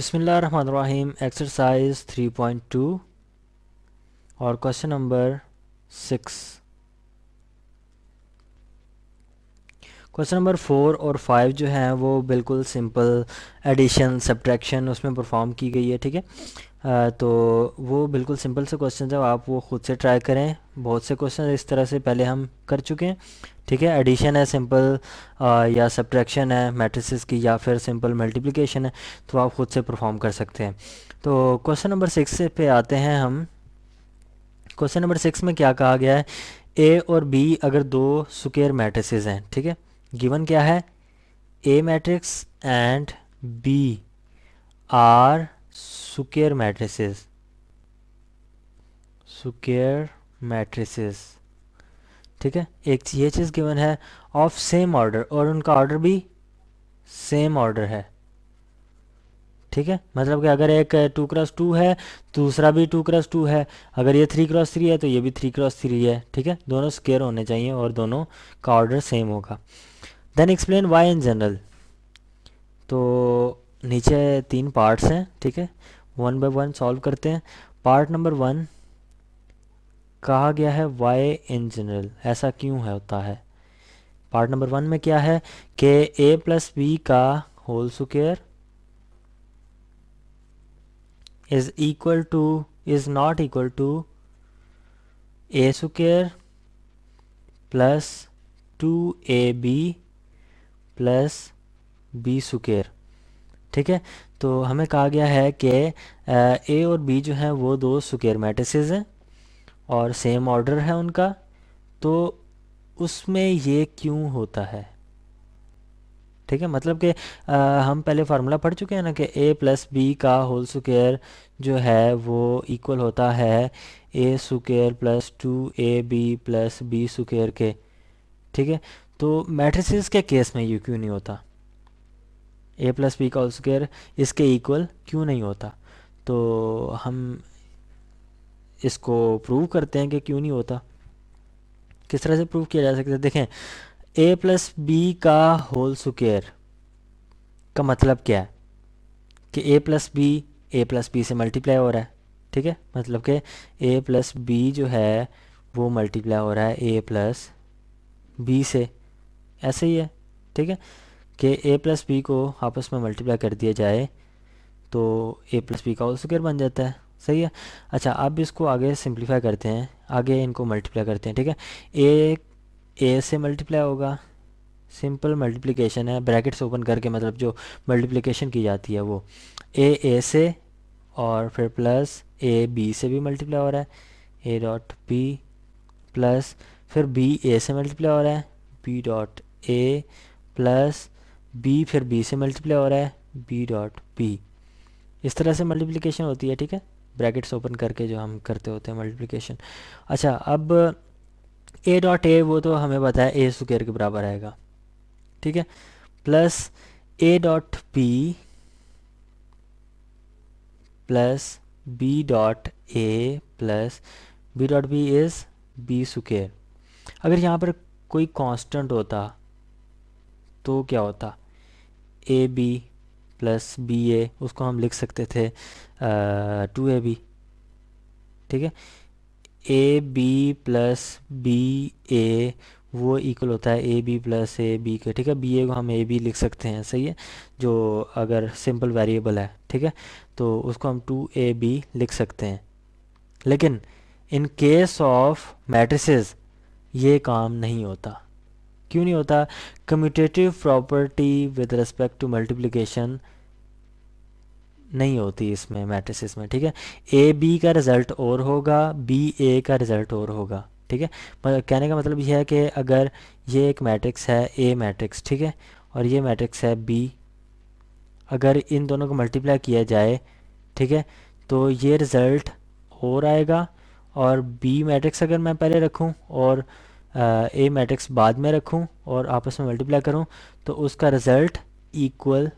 बिसमीम एक्सरसाइज 3.2 और question number six question number four और फाइव जो हैं वो बिल्कुल सिंपल एडिशन सब्ट्रैक्शन उसमें परफॉर्म की गई है ठीक है तो वो बिल्कुल सिंपल से क्वेश्चन है आप वो ख़ुद से ट्राई करें बहुत से क्वेश्चन इस तरह से पहले हम कर चुके हैं ठीक है एडिशन है सिंपल या सब्ट्रैक्शन है मैट्रिसेस की या फिर सिंपल मल्टीप्लिकेशन है तो आप ख़ुद से परफॉर्म कर सकते हैं तो क्वेश्चन नंबर सिक्स पे आते हैं हम क्वेश्चन नंबर सिक्स में क्या कहा गया है ए और बी अगर दो सुकेयर मैट्रिसेस हैं ठीक है गिवन क्या है A matrix and B are square matrices square matrices ठीक है एक ये चीज गिवन है ऑफ सेम ऑर्डर और उनका ऑर्डर भी सेम ऑर्डर है ठीक है मतलब कि अगर एक टू क्रॉस टू है दूसरा भी टू क्रॉस टू है अगर ये थ्री क्रॉस थ्री है तो ये भी थ्री क्रॉस थ्री है ठीक है दोनों स्केयर होने चाहिए और दोनों का ऑर्डर सेम होगा then explain why in general तो नीचे तीन पार्ट्स हैं ठीक है वन बाय वन सॉल्व करते हैं पार्ट नंबर वन कहा गया है वाई इन जनरल ऐसा क्यों है होता है पार्ट नंबर वन में क्या है कि ए प्लस बी का whole square is equal to is not equal to A square plus two A B plus B square ठीक है तो हमें कहा गया है कि ए और बी जो हैं वो दो सुकेर मैट्रिसेस हैं और सेम ऑर्डर है उनका तो उसमें ये क्यों होता है ठीक है मतलब कि हम पहले फार्मूला पढ़ चुके हैं ना कि ए प्लस बी का होल स्क्र जो है वो इक्वल होता है A square plus two A B plus B square के ठीक है तो मैट्रिसेस के केस में ये क्यों नहीं होता ए प्लस बी का स्क्वायर इसके इक्वल क्यों नहीं होता तो हम इसको प्रूव करते हैं कि क्यों नहीं होता किस तरह से प्रूव किया जा सकता है देखें ए प्लस बी का होल स्क्वायर का मतलब क्या है कि A plus B A plus B से मल्टीप्लाई हो रहा है ठीक है मतलब कि ए प्लस बी जो है वो मल्टीप्लाई हो रहा है ए प्लस बी से ऐसे ही है ठीक है कि ए प्लस बी को आपस में मल्टीप्लाई कर दिया जाए तो ए प्लस बी का होल स्क्वायर बन जाता है सही है अच्छा अब इसको आगे सिंप्लीफाई करते हैं आगे इनको मल्टीप्लाई करते हैं ठीक है ए ए से मल्टीप्लाई होगा सिंपल मल्टीप्लिकेशन है ब्रैकेट्स ओपन करके मतलब जो मल्टीप्लिकेशन की जाती है वो ए ए से और फिर प्लस ए बी से भी मल्टीप्लाई हो रहा है ए डॉट बी प्लस फिर बी ए से मल्टीप्लाई हो रहा है B dot A plus B फिर बी से मल्टीप्लाई हो रहा है बी डॉट बी इस तरह से मल्टीप्लिकेशन होती है ठीक है ब्रैकेट्स ओपन करके जो हम करते होते हैं मल्टीप्लिकेशन अच्छा अब ए डॉट ए वो तो हमें पता है ए स्क्र के बराबर आएगा ठीक है plus A dot B plus B dot A plus B dot B is B square अगर यहाँ पर कोई कांस्टेंट होता तो क्या होता A B plus B A उसको हम लिख सकते थे टू ए बी ठीक है A B plus B A वो इक्वल होता है A B plus A B के ठीक है बी ए को हम ए बी लिख सकते हैं सही है जो अगर सिंपल वेरिएबल है ठीक है तो उसको हम टू ए बी लिख सकते हैं लेकिन इन केस ऑफ मैट्रिसेस ये काम नहीं होता क्यों नहीं होता commutative property with respect to multiplication नहीं होती इसमें मैट्रिसेस में ठीक है ए बी का रिजल्ट और होगा बी ए का रिजल्ट और होगा ठीक है कहने का मतलब यह है कि अगर ये एक मैट्रिक्स है ए मैट्रिक्स ठीक है और ये मैट्रिक्स है बी अगर इन दोनों को मल्टीप्लाई किया जाए ठीक है तो ये रिज़ल्ट और आएगा और बी मैट्रिक्स अगर मैं पहले रखूँ और ए मैट्रिक्स बाद में रखूं और आपस में मल्टीप्लाई करूं तो उसका रिज़ल्ट इक्वल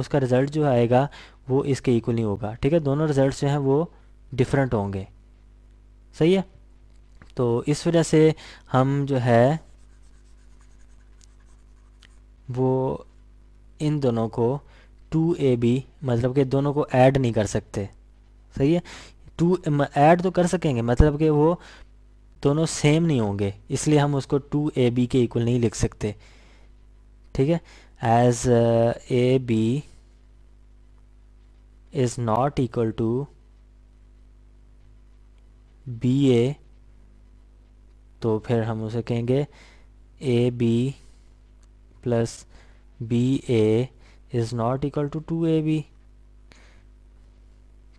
उसका रिज़ल्ट जो आएगा वो इसके इक्वल नहीं होगा ठीक है दोनों रिज़ल्ट जो हैं वो डिफरेंट होंगे सही है तो इस वजह से हम जो है वो इन दोनों को टू ए बी मतलब कि दोनों को ऐड नहीं कर सकते सही है टू ऐड तो कर सकेंगे मतलब कि वो दोनों सेम नहीं होंगे इसलिए हम उसको टू ए बी के इक्वल नहीं लिख सकते ठीक है as A B is not equal to B A तो फिर हम उसे कहेंगे A B plus B A is not equal to two A B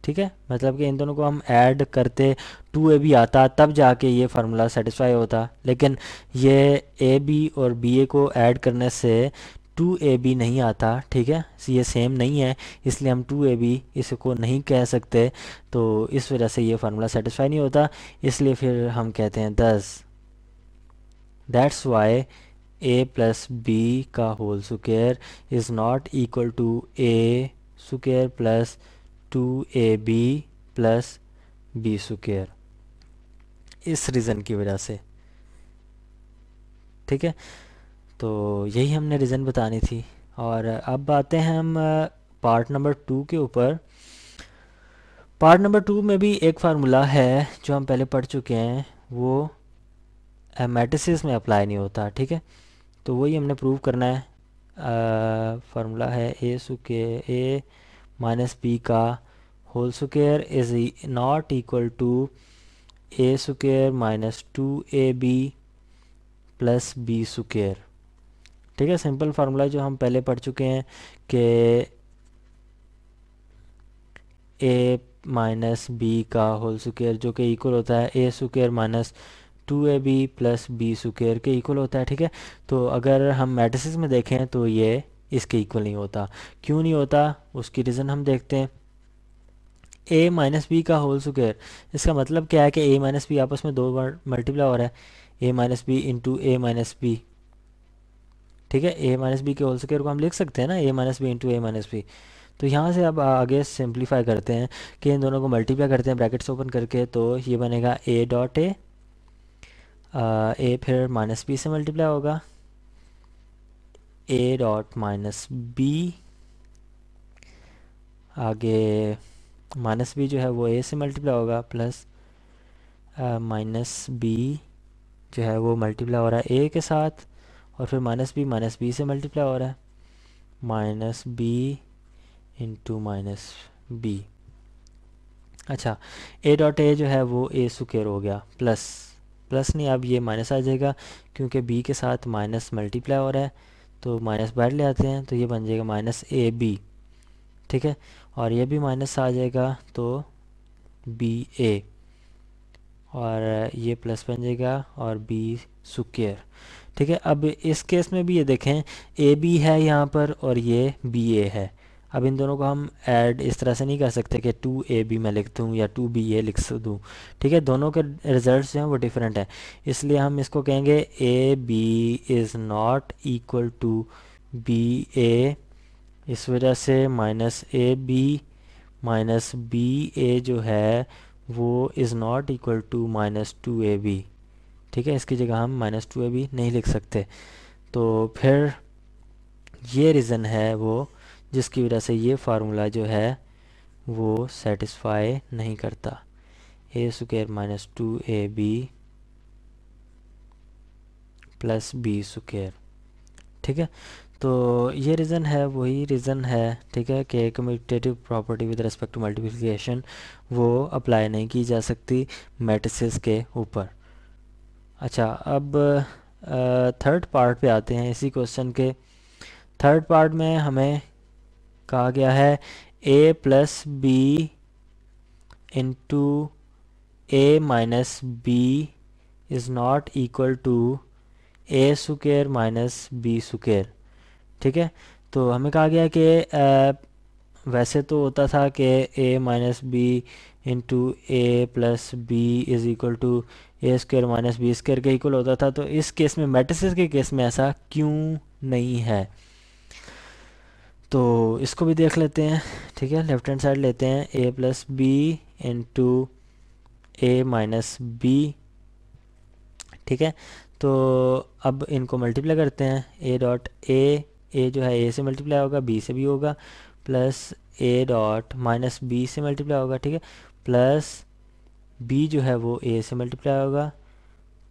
ठीक है मतलब कि इन दोनों को हम ऐड करते टू ए बी आता तब जाके ये फार्मूला सेटिस्फाई होता लेकिन ये ए बी और बी ए को ऐड करने से टू ए बी नहीं आता ठीक है ये सेम नहीं है इसलिए हम टू ए बी इसको नहीं कह सकते तो इस वजह से ये फार्मूला सेटिस्फाई नहीं होता इसलिए फिर हम कहते हैं thus that's why A plus B का whole square is not equal to A square plus two A B plus B square इस रीज़न की वजह से ठीक है तो यही हमने रीज़न बतानी थी और अब आते हैं हम पार्ट नंबर टू के ऊपर पार्ट नंबर टू में भी एक फार्मूला है जो हम पहले पढ़ चुके हैं वो मैटिसिस में अप्लाई नहीं होता ठीक है तो वही हमने प्रूव करना है फार्मूला है A square A minus B का whole square is not equal to A square minus two A B plus B square ठीक है सिंपल फार्मूला जो हम पहले पढ़ चुके हैं कि ए माइनस बी का होल स्क्र जो कि इक्वल होता है A square minus two A B plus B square के इक्वल होता है ठीक है तो अगर हम मैट्रिसेस में देखें तो ये इसके इक्वल नहीं होता क्यों नहीं होता उसकी रीज़न हम देखते हैं ए माइनस बी का होल स्क्र इसका मतलब क्या है कि ए माइनस बी आपस में दो बार मल्टीप्लाई हो रहा है A minus B into A minus B ठीक है ए माइनस बी के होल स्क्र को हम लिख सकते हैं ना A minus B into A minus B तो यहाँ से आप आगे सिंप्लीफाई करते हैं कि इन दोनों को मल्टीप्लाई करते हैं ब्रैकेट्स ओपन करके तो ये बनेगा ए डॉट ए ए फिर माइनस बी से मल्टीप्लाई होगा ए डॉट माइनस बी आगे माइनस बी जो है वो ए से मल्टीप्लाई होगा प्लस माइनस बी जो है वो मल्टीप्लाई हो रहा है ए के साथ और फिर माइनस बी माइनस बी से मल्टीप्लाई हो रहा है minus B into minus B अच्छा ए डॉट ए जो है वो ए सुकेर हो गया प्लस प्लस नहीं अब ये माइनस आ जाएगा क्योंकि बी के साथ माइनस मल्टीप्लाई हो रहा है तो माइनस बाहर ले आते हैं तो ये बन जाएगा माइनस ए बी ठीक है और ये भी माइनस आ जाएगा तो बी ए और ये प्लस बन जाएगा और बी सुकेयर ठीक है अब इस केस में भी ये देखें ए बी है यहाँ पर और ये बी ए है अब इन दोनों को हम ऐड इस तरह से नहीं कर सकते कि टू ए बी मैं लिख दूँ या टू बी ए लिख दूँ ठीक है दोनों के रिजल्ट जो हैं वो डिफरेंट हैं इसलिए हम इसको कहेंगे A B is not equal to B A इस वजह से minus A B minus B A जो है वो is not equal to minus two A B ठीक है इसकी जगह हम माइनस टू ए बी नहीं लिख सकते तो फिर ये रीज़न है वो जिसकी वजह से ये फार्मूला जो है वो सेटिस्फाई नहीं करता A square minus two A B plus B square ठीक है तो ये रीज़न है वही रीज़न है ठीक है कि commutative property with respect to multiplication वो अप्लाई नहीं की जा सकती मैट्रिसेस के ऊपर अच्छा अब थर्ड पार्ट पे आते हैं इसी क्वेश्चन के थर्ड पार्ट में हमें कहा गया है A plus B into A minus B is not equal to A square minus B सुकेर ठीक है तो हमें कहा गया कि वैसे तो होता था कि A minus B into A plus B is equal to A square minus B square के इक्वल होता था तो इस केस में मैट्रिसेस के केस में ऐसा क्यों नहीं है तो इसको भी देख लेते हैं ठीक है लेफ्ट हैंड साइड लेते हैं A plus B into A minus B ठीक है तो अब इनको मल्टीप्लाई करते हैं ए डॉट ए ए जो है ए से मल्टीप्लाई होगा बी से भी होगा plus A dot minus B से मल्टीप्लाई होगा ठीक है प्लस बी जो है वो ए से मल्टीप्लाई होगा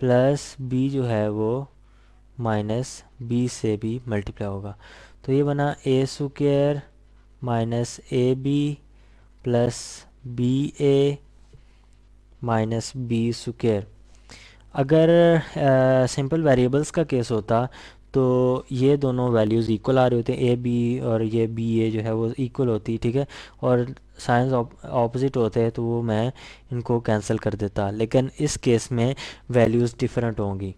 प्लस बी जो है वो माइनस बी से भी मल्टीप्लाई होगा तो ये बना A square minus A B plus B A minus B square अगर सिंपल वेरिएबल्स का केस होता तो ये दोनों वैल्यूज़ इक्वल आ रहे होते हैं ए बी और ये बी ए जो है वो इक्वल होती ठीक है और साइंस ऑपोजिट होते हैं तो वो मैं इनको कैंसिल कर देता लेकिन इस केस में वैल्यूज़ डिफरेंट होंगी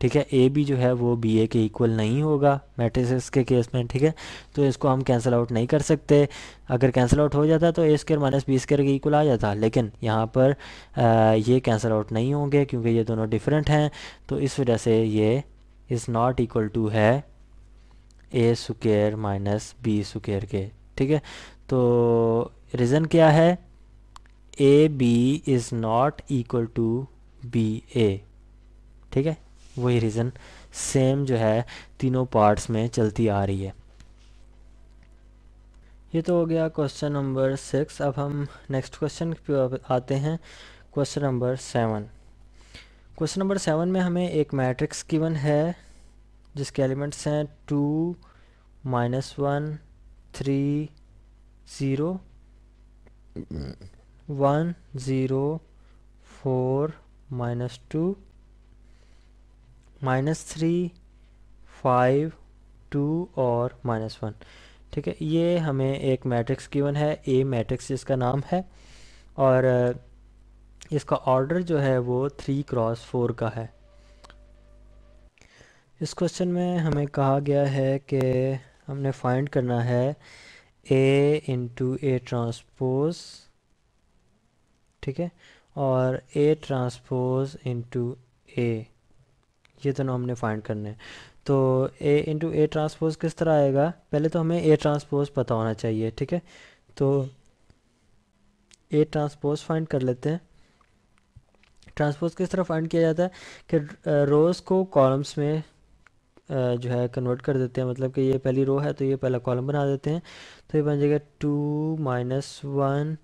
ठीक है ए भी जो है वो बी ए के इक्वल नहीं होगा मैट्रिसेस के केस में ठीक है तो इसको हम कैंसिल आउट नहीं कर सकते अगर कैंसिल आउट हो जाता तो A square minus B square के इक्वल आ जाता लेकिन यहाँ पर आ, ये कैंसिल आउट नहीं होंगे क्योंकि ये दोनों डिफरेंट हैं तो इस वजह से ये इज़ नॉट इक्वल टू है A square minus B square के ठीक है तो रीज़न क्या है A B is not equal to B A ठीक है वही रीज़न सेम जो है तीनों पार्ट्स में चलती आ रही है ये तो हो गया क्वेश्चन नंबर सिक्स अब हम नेक्स्ट क्वेश्चन पे आते हैं question number seven question number seven में हमें एक मैट्रिक्स गिवन है जिसके एलिमेंट्स हैं two minus one three zero one zero four minus two minus three five two और माइनस वन ठीक है ये हमें एक मैट्रिक्स गिवन है ए मैट्रिक्स जिसका नाम है और इसका ऑर्डर जो है वो थ्री क्रॉस फोर का है इस क्वेश्चन में हमें कहा गया है कि हमने फाइंड करना है ए इंटू ए ट्रांसपोज ठीक है और ए ट्रांसपोज इंटू ए ये दोनों हमने फाइंड करने हैं तो ए इंटू ए ट्रांसपोज किस तरह आएगा पहले तो हमें ए ट्रांसपोज पता होना चाहिए ठीक है तो ए ट्रांसपोज फाइंड कर लेते हैं ट्रांसपोज किस तरह फाइंड किया जाता है कि रोज़ को कॉलम्स में जो है कन्वर्ट कर देते हैं मतलब कि ये पहली रो है तो ये पहला कॉलम बना देते हैं तो ये बन जाएगा टू माइनस वन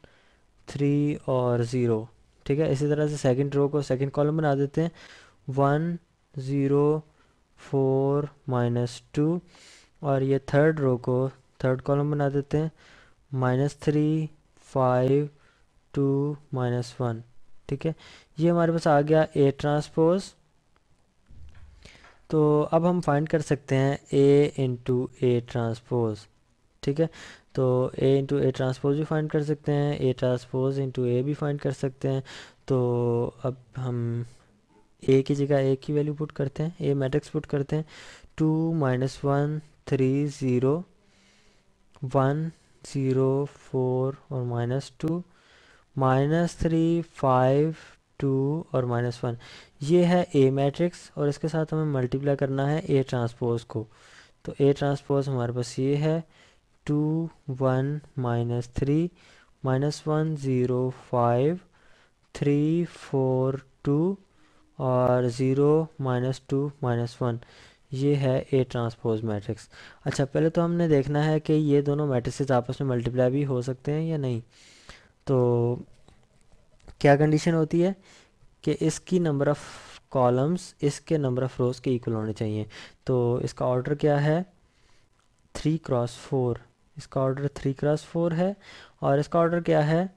थ्री और ज़ीरो ठीक है इसी तरह से सेकंड रो को सेकंड कॉलम बना देते हैं one zero four minus two और ये थर्ड रो को थर्ड कॉलम बना देते हैं minus three five two minus one ठीक है ये हमारे पास आ गया ए ट्रांसपोज तो अब हम फाइंड कर सकते हैं ए इंटू ए ट्रांसपोज ठीक है तो ए इंटू ए ट्रांसपोज भी फाइंड कर सकते हैं ए ट्रांसपोज इंटू ए भी फाइंड कर सकते हैं तो अब हम ए की जगह ए की वैल्यू पुट करते हैं ए मैट्रिक्स पुट करते हैं two minus one three zero one zero four और minus two minus three five two और माइनस वन ये है ए मैट्रिक्स और इसके साथ हमें मल्टीप्लाई करना है ए ट्रांसपोज को तो ए ट्रांसपोज हमारे पास ये है two one minus three minus one zero five three four two और zero minus two minus one ये है ए ट्रांसपोज मैट्रिक्स अच्छा पहले तो हमने देखना है कि ये दोनों मैट्रिक्स आपस में मल्टीप्लाई भी हो सकते हैं या नहीं तो क्या कंडीशन होती है कि इसकी नंबर ऑफ़ कॉलम्स इसके नंबर ऑफ़ रोज़ के इक्वल होने चाहिए तो इसका ऑर्डर क्या है थ्री क्रॉस फोर इसका ऑर्डर थ्री क्रॉस फोर है और इसका ऑर्डर क्या है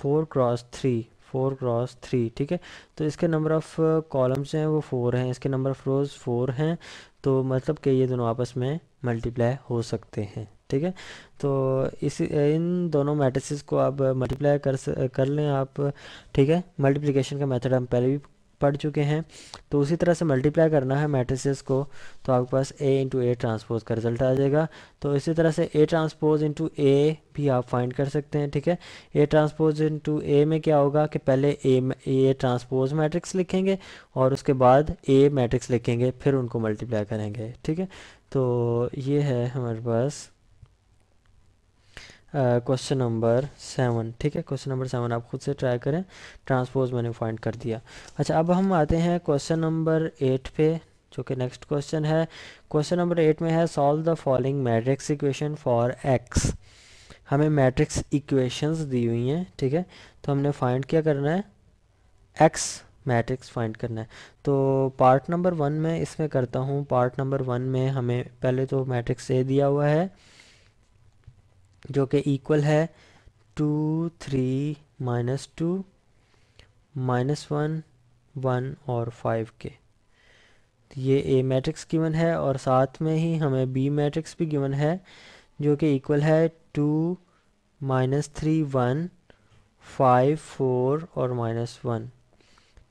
four cross three four cross three ठीक है तो इसके नंबर ऑफ़ कॉलम्स हैं वो फोर हैं इसके नंबर ऑफ़ रोज़ फोर हैं तो मतलब कि ये दोनों आपस में मल्टीप्लाई हो सकते हैं ठीक है तो इस इन दोनों मैट्रिसेस को आप मल्टीप्लाई कर कर लें आप ठीक है मल्टीप्लिकेशन का मेथड हम पहले भी पढ़ चुके हैं तो उसी तरह से मल्टीप्लाई करना है मैट्रिसेस को तो आपके पास ए इंटू ए ट्रांसपोज का रिजल्ट आ जाएगा तो इसी तरह से ए ट्रांसपोज इंटू ए भी आप फाइंड कर सकते हैं ठीक है ए ट्रांसपोज इंटू ए में क्या होगा कि पहले ए ए ट्रांसपोज मैट्रिक्स लिखेंगे और उसके बाद ए मैट्रिक्स लिखेंगे फिर उनको मल्टीप्लाई करेंगे ठीक है तो ये है हमारे पास क्वेश्चन नंबर सेवन ठीक है क्वेश्चन नंबर सेवन आप खुद से ट्राई करें ट्रांसपोज मैंने फाइंड कर दिया अच्छा अब हम आते हैं क्वेश्चन नंबर एट पे जो कि नेक्स्ट क्वेश्चन है क्वेश्चन नंबर एट में है solve the following matrix equation for X हमें मैट्रिक्स इक्वेशंस दी हुई हैं ठीक है तो हमने फाइंड क्या करना है एक्स मैट्रिक्स फाइंड करना है तो पार्ट नंबर वन में इसमें करता हूँ पार्ट नंबर वन में हमें पहले तो मैट्रिक्स ए दिया हुआ है जो कि इक्वल है two three minus two minus one one और फाइव के ये ए मैट्रिक्स गिवन है और साथ में ही हमें बी मैट्रिक्स भी गिवन है जो कि इक्वल है two minus three one five four और माइनस वन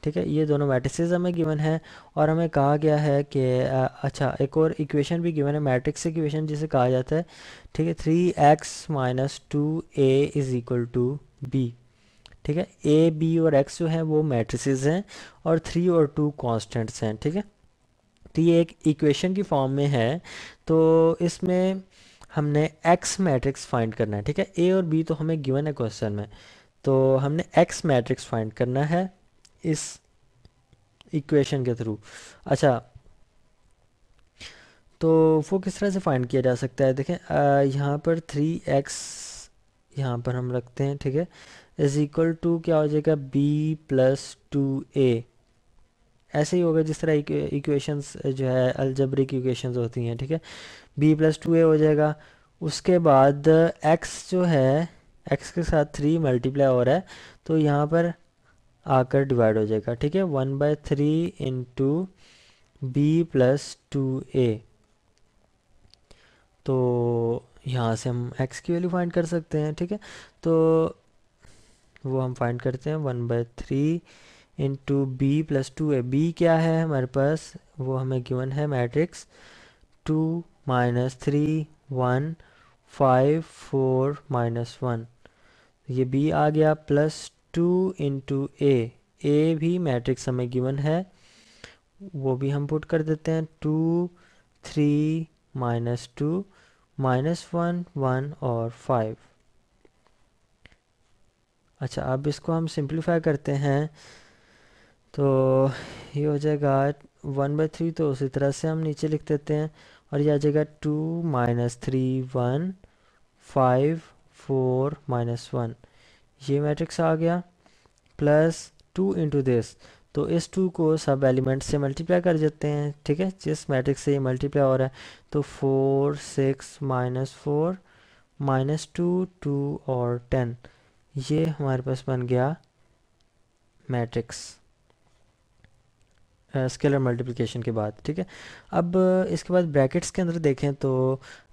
ठीक है ये दोनों मैट्रिक्सेज हमें गिवन है और हमें कहा गया है कि अच्छा एक और इक्वेशन भी गिवन है मैट्रिक्स इक्वेशन जिसे कहा जाता है ठीक है three X minus two A is equal to B ठीक है ए बी और एक्स जो है वो मैट्रिसेस हैं और थ्री और टू कांस्टेंट्स हैं ठीक है तो ये एक इक्वेशन की फॉर्म में है तो इसमें हमने एक्स मैट्रिक्स फाइंड करना है ठीक है ए और बी तो हमें गिवन है क्वेश्चन में तो हमने एक्स मैट्रिक्स फाइंड करना है इस इक्वेशन के थ्रू अच्छा तो वो किस तरह से फाइंड किया जा सकता है देखें यहाँ पर थ्री एक्स यहाँ पर हम रखते हैं ठीक है इज इक्वल टू क्या हो जाएगा बी प्लस टू ए ऐसे ही होगा जिस तरह इक्वेशंस जो है अल्जब्रिक इक्वेशंस होती हैं ठीक है बी प्लस टू ए हो जाएगा उसके बाद एक्स जो है एक्स के साथ थ्री मल्टीप्लाई हो रहा है तो यहाँ पर आकर डिवाइड हो जाएगा ठीक है one by three into B plus two A तो यहाँ से हम एक्स की वैल्यू फाइंड कर सकते हैं ठीक है तो वो हम फाइंड करते हैं one by three into B plus two A B क्या है हमारे पास वो हमें गिवन है matrix two minus three one five four minus one ये बी आ गया plus two into A A भी मैट्रिक्स हमें गिवन है वो भी हम पुट कर देते हैं two three minus two minus one one और फाइव अच्छा अब इसको हम सिंप्लीफाई करते हैं तो ये हो जाएगा वन बाई थ्री तो उसी तरह से हम नीचे लिख देते हैं और ये आ जाएगा two minus three one five four minus one ये मैट्रिक्स आ गया प्लस टू इंटू दिस तो इस टू को सब एलिमेंट से मल्टीप्लाई कर देते हैं ठीक है जिस मैट्रिक्स से ये मल्टीप्लाई हो रहा है तो four six minus four minus two two और टेन ये हमारे पास बन गया मैट्रिक्स स्केलर मल्टीप्लिकेशन के बाद ठीक है अब इसके बाद ब्रैकेट्स के अंदर देखें तो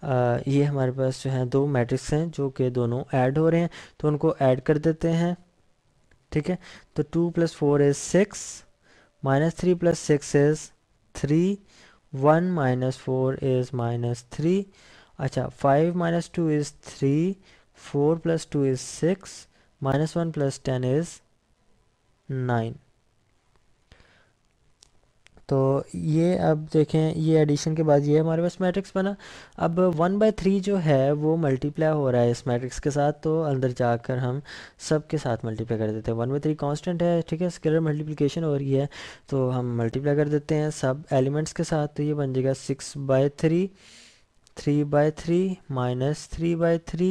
आ, ये हमारे पास जो है दो मैट्रिक्स हैं जो कि दोनों ऐड हो रहे हैं तो उनको ऐड कर देते हैं ठीक है तो two plus four is six minus three plus six is three one minus four is minus three अच्छा five minus two is three four plus two is six minus one plus ten is nine तो ये अब देखें ये addition के बाद ये हमारे पास मैट्रिक्स बना अब वन बाय थ्री जो है वो मल्टीप्लाई हो रहा है इस मैट्रिक्स के साथ तो अंदर जाकर हम सब के साथ मल्टीप्लाई कर देते हैं वन बाई थ्री कॉन्स्टेंट है ठीक है स्केलर मल्टीप्लीकेशन हो रही है तो हम मल्टीप्लाई कर देते हैं सब एलिमेंट्स के साथ तो ये बन जाएगा six by three three by three minus three by three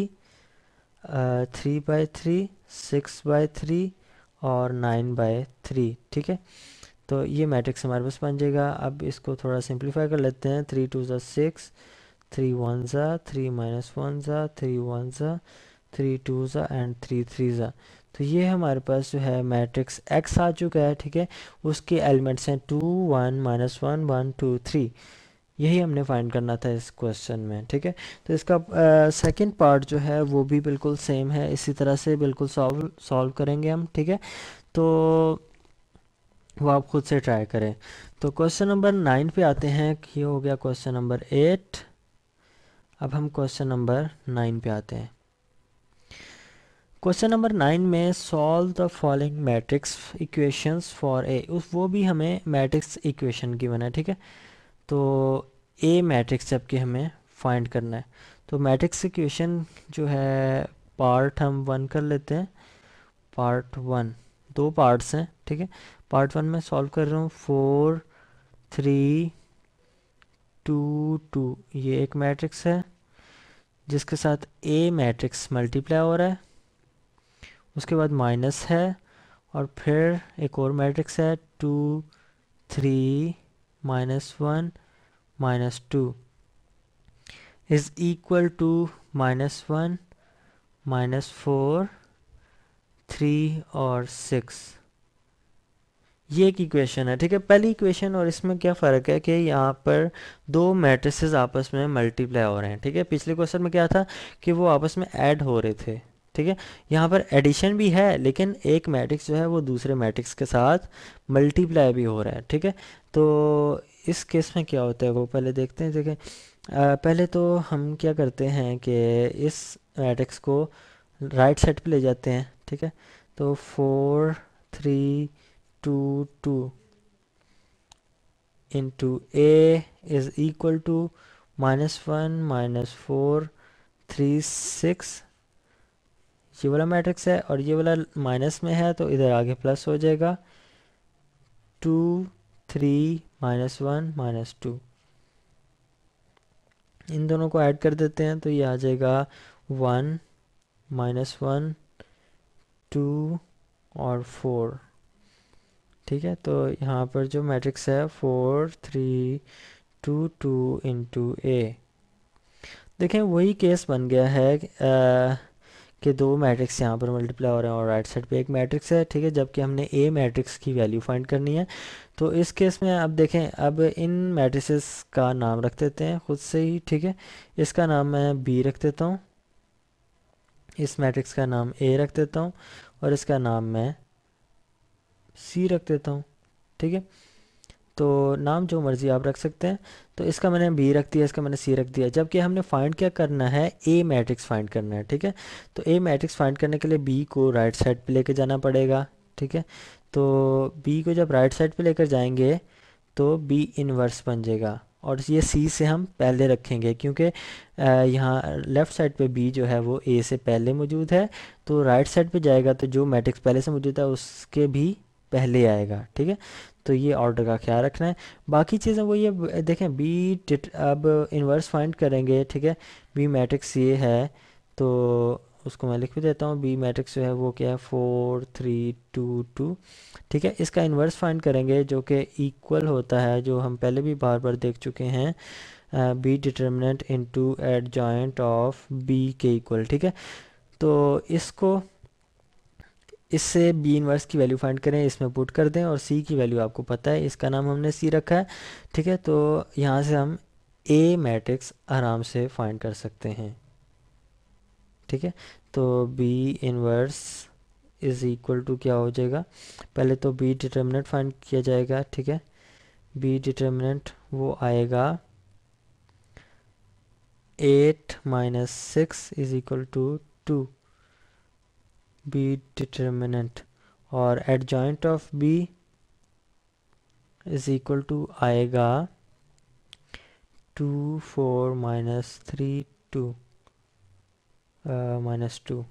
three by three six by three और नाइन बाय थ्री ठीक है तो ये मैट्रिक्स हमारे पास बन जाएगा अब इसको थोड़ा सिंप्लीफाई कर लेते हैं थ्री टू ज़ा सिक्स थ्री वन ज़ा थ्री माइनस वन ज़ा थ्री वन ज़ा थ्री टू ज़ा एंड थ्री थ्री ज़ा तो ये हमारे पास जो है मैट्रिक्स एक्स आ चुका है ठीक है उसके एलिमेंट्स हैं two one minus one one two three यही हमने फाइंड करना था इस क्वेश्चन में ठीक है तो इसका सेकंड uh, पार्ट जो है वो भी बिल्कुल सेम है इसी तरह से बिल्कुल सॉल्व सॉल्व करेंगे हम ठीक है तो वो आप खुद से ट्राई करें तो क्वेश्चन नंबर नाइन पे आते हैं ये हो गया क्वेश्चन नंबर एट अब हम क्वेश्चन नंबर नाइन पे आते हैं क्वेश्चन नंबर नाइन में solve the following matrix equations for A उस वो भी हमें मैट्रिक्स इक्वेशन की बना है ठीक है तो ए मैट्रिक्स जबकि हमें फाइंड करना है तो मैट्रिक्स इक्वेशन जो है पार्ट हम वन कर लेते हैं पार्ट वन दो पार्ट्स हैं ठीक है पार्ट वन में सॉल्व कर रहा हूँ फोर थ्री टू टू ये एक मैट्रिक्स है जिसके साथ ए मैट्रिक्स मल्टीप्लाई हो रहा है उसके बाद माइनस है और फिर एक और मैट्रिक्स है two three minus one minus two is equal to minus one minus four three और सिक्स ये एक इक्वेशन है ठीक है पहली इक्वेशन और इसमें क्या फ़र्क है कि यहाँ पर दो मैट्रिसेस आपस में मल्टीप्लाई हो रहे हैं ठीक है पिछले क्वेश्चन में क्या था कि वो आपस में ऐड हो रहे थे ठीक है यहाँ पर एडिशन भी है लेकिन एक मैट्रिक्स जो है वो दूसरे मैट्रिक्स के साथ मल्टीप्लाई भी हो रहा है ठीक है तो इस केस में क्या होता है वो पहले देखते हैं ठीक है पहले तो हम क्या करते हैं कि इस मैट्रिक्स को राइट साइड पे ले जाते हैं ठीक है तो four three two two into a is equal to minus one minus four three six ये वाला मैट्रिक्स है और ये वाला माइनस में है तो इधर आगे प्लस हो जाएगा two three minus one minus two इन दोनों को ऐड कर देते हैं तो ये आ जाएगा वन माइनस वन टू और फोर ठीक है तो यहाँ पर जो मैट्रिक्स है four three two two into A देखें वही केस बन गया है कि दो मैट्रिक्स यहाँ पर मल्टीप्लाई हो रहे हैं और राइट साइड पे एक मैट्रिक्स है ठीक है जबकि हमने ए मैट्रिक्स की वैल्यू फाइंड करनी है तो इस केस में अब देखें अब इन मैट्रिसेस का नाम रख देते हैं खुद से ही ठीक है इसका नाम मैं बी रख देता हूँ इस मैट्रिक्स का नाम ए रख देता हूँ और इसका नाम मैं सी रख देता हूँ ठीक है तो नाम जो मर्ज़ी आप रख सकते हैं तो इसका मैंने बी रख दिया इसका मैंने सी रख दिया जबकि हमने फाइंड क्या करना है ए मैट्रिक्स फाइंड करना है ठीक है तो ए मैट्रिक्स फाइंड करने के लिए बी को राइट साइड पे लेके जाना पड़ेगा ठीक है तो बी को जब राइट साइड पे लेकर जाएंगे तो बी इनवर्स बन जाएगा और ये सी से हम पहले रखेंगे क्योंकि यहाँ लेफ़्ट साइड पे बी जो है वो ए से पहले मौजूद है तो राइट साइड पे जाएगा तो जो मैट्रिक्स पहले से मौजूद है उसके भी पहले आएगा ठीक है तो ये ऑर्डर का ख्याल रखना है बाकी चीज़ें वो ये देखें बी अब इन्वर्स फाइंड करेंगे ठीक है बी मैट्रिक्स ये है तो उसको मैं लिख भी देता हूँ बी मैट्रिक्स जो है वो क्या है फोर थ्री टू टू ठीक है इसका इन्वर्स फाइंड करेंगे जो कि इक्वल होता है जो हम पहले भी बार बार देख चुके हैं B determinant into adjoint of B के इक्वल ठीक है तो इसको इससे बी इनवर्स की वैल्यू फाइंड करें इसमें पुट कर दें और सी की वैल्यू आपको पता है इसका नाम हमने सी रखा है ठीक है तो यहाँ से हम ए मैट्रिक्स आराम से फाइंड कर सकते हैं ठीक है तो B inverse is equal to क्या हो जाएगा पहले तो बी डिटर्मिनेंट फाइंड किया जाएगा ठीक है बी डिटर्मिनेंट वो आएगा eight minus six is equal to two B determinant और adjoint of B is equal to आएगा two four minus three two minus two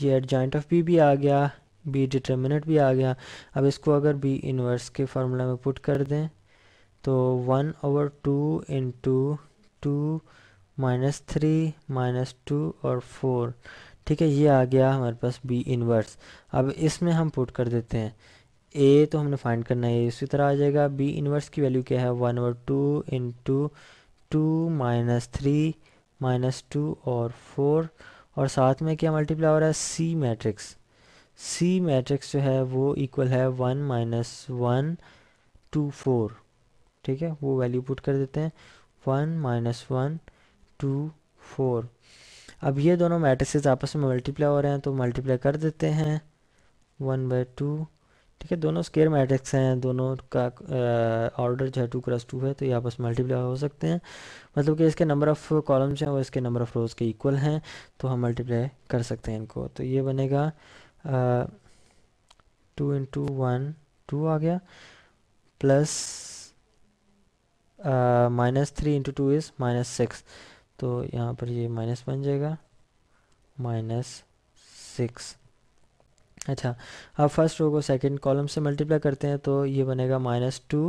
ये एडजॉइंट ऑफ बी भी आ गया बी डिटर्मिनेंट भी आ गया अब इसको अगर बी इनवर्स के फार्मूला में पुट कर दें तो one over two into two minus three minus two और फोर ठीक है ये आ गया हमारे पास बी इनवर्स अब इसमें हम पुट कर देते हैं ए तो हमने फाइंड करना है इसी तरह आ जाएगा बी इनवर्स की वैल्यू क्या है वन और two into two minus three minus two और फोर और साथ में क्या मल्टीप्लाई हो रहा है सी मैट्रिक्स सी मैट्रिक्स जो है वो इक्वल है one minus one two four ठीक है वो वैल्यू पुट कर देते हैं one minus one two four अब ये दोनों मैट्रिसेस आपस में मल्टीप्लाई हो रहे हैं तो मल्टीप्लाई कर देते हैं वन बाई टू ठीक है दोनों स्केयर मैट्रिक्स हैं दोनों का ऑर्डर जो है टू क्रॉस टू है तो ये आपस में मल्टीप्लाई हो सकते हैं मतलब कि इसके नंबर ऑफ़ कॉलम्स हैं वो इसके नंबर ऑफ़ रोज़ के इक्वल हैं तो हम मल्टीप्लाई कर सकते हैं इनको तो ये बनेगा टू इंटू वन टू आ गया plus minus three into two is minus six तो यहाँ पर ये माइनस बन जाएगा माइनस सिक्स अच्छा अब फर्स्ट रो को सेकंड कॉलम से मल्टीप्लाई करते हैं तो ये बनेगा माइनस टू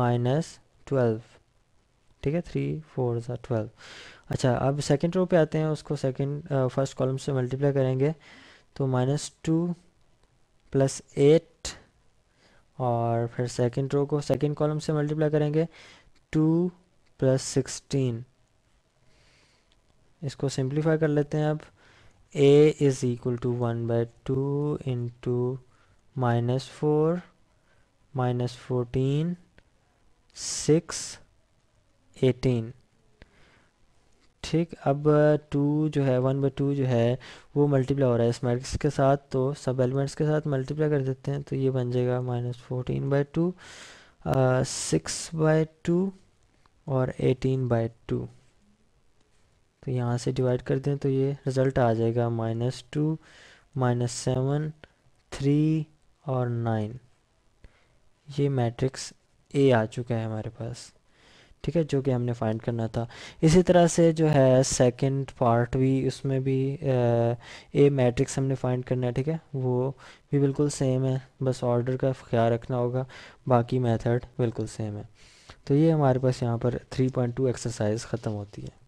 माइनस ट्वेल्व ठीक है थ्री फोर ज़ा ट्वेल्व अच्छा अब सेकंड रो पे आते हैं उसको सेकंड फर्स्ट कॉलम से मल्टीप्लाई करेंगे तो माइनस टू प्लस एट और फिर सेकंड रो को सेकंड कॉलम से मल्टीप्लाई करेंगे टू प्लस सिक्सटीन इसको सिंप्लीफाई कर लेते हैं अब A is equal to one by two into minus four minus fourteen six eighteen ठीक अब टू uh, जो है वन बाई टू जो है वो मल्टीप्लाई हो रहा है इस मैट्रिक्स के साथ तो सब एलिमेंट्स के साथ मल्टीप्लाई कर देते हैं तो ये बन जाएगा minus fourteen by two six by two और एटीन बाई टू तो यहाँ से डिवाइड कर दें तो ये रिज़ल्ट आ जाएगा minus two minus seven three और नाइन ये मैट्रिक्स ए आ चुका है हमारे पास ठीक है जो कि हमने फाइंड करना था इसी तरह से जो है सेकंड पार्ट भी उसमें भी ए मैट्रिक्स हमने फाइंड करना है ठीक है वो भी बिल्कुल सेम है बस ऑर्डर का ख्याल रखना होगा बाकी मेथड बिल्कुल सेम है तो ये हमारे पास यहाँ पर 3.2 एक्सरसाइज ख़त्म होती है